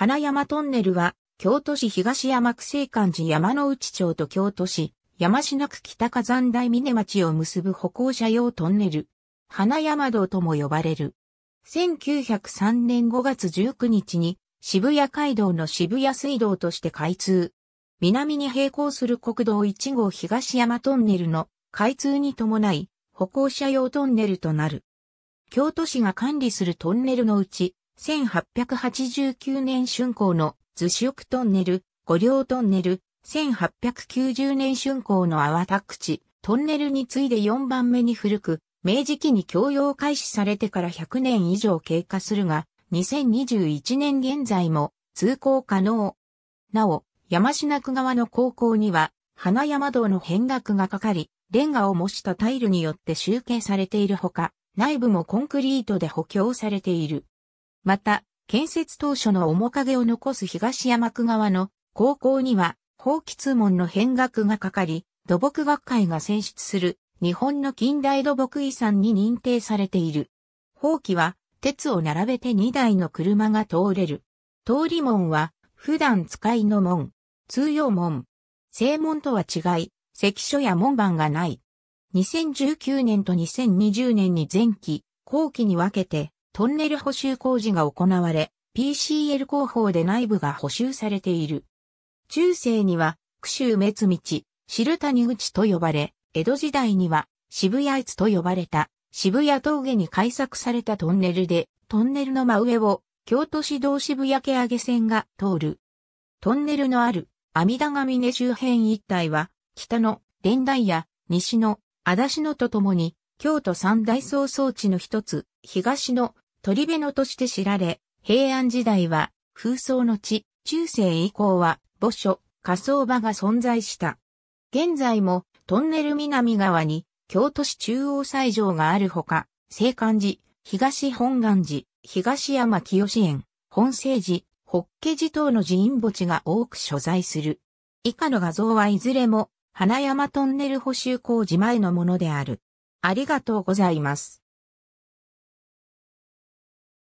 花山トンネルは、京都市東山区西館寺山の内町と京都市山科区北火山台峰町を結ぶ歩行者用トンネル。花山道とも呼ばれる。1903年5月19日に渋谷街道の渋谷水道として開通。南に並行する国道1号東山トンネルの開通に伴い歩行者用トンネルとなる。京都市が管理するトンネルのうち1889年竣工の図職トンネル、五稜トンネル、1890年竣工の淡田口、トンネルに次いで4番目に古く、明治期に供用開始されてから100年以上経過するが、2021年現在も通行可能。なお、山品区側の高校には、花山道の変額がかかり、レンガを模したタイルによって集計されているほか、内部もコンクリートで補強されている。また、建設当初の面影を残す東山区側の高校には、法通門の変額がかかり、土木学会が選出する日本の近代土木遺産に認定されている。法規は鉄を並べて2台の車が通れる。通り門は普段使いの門、通用門。正門とは違い、関所や門番がない。2019年と2020年に前期、後期に分けてトンネル補修工事が行われ、PCL 工法で内部が補修されている。中世には、九州滅道、白谷口と呼ばれ、江戸時代には渋谷津と呼ばれた渋谷峠に開削されたトンネルで、トンネルの真上を京都市道渋谷毛上げ線が通る。トンネルのある阿弥陀峰周辺一帯は、北の連台や西の足立野とともに、京都三大創装置の一つ、東の鳥辺野として知られ、平安時代は風葬の地、中世以降は墓所、火葬場が存在した。現在もトンネル南側に京都市中央斎場があるほか、聖寛寺、東本願寺、東山清園、本聖寺、法華寺等の寺院墓地が多く所在する。以下の画像はいずれも花山トンネル補修工事前のものである。ありがとうございます。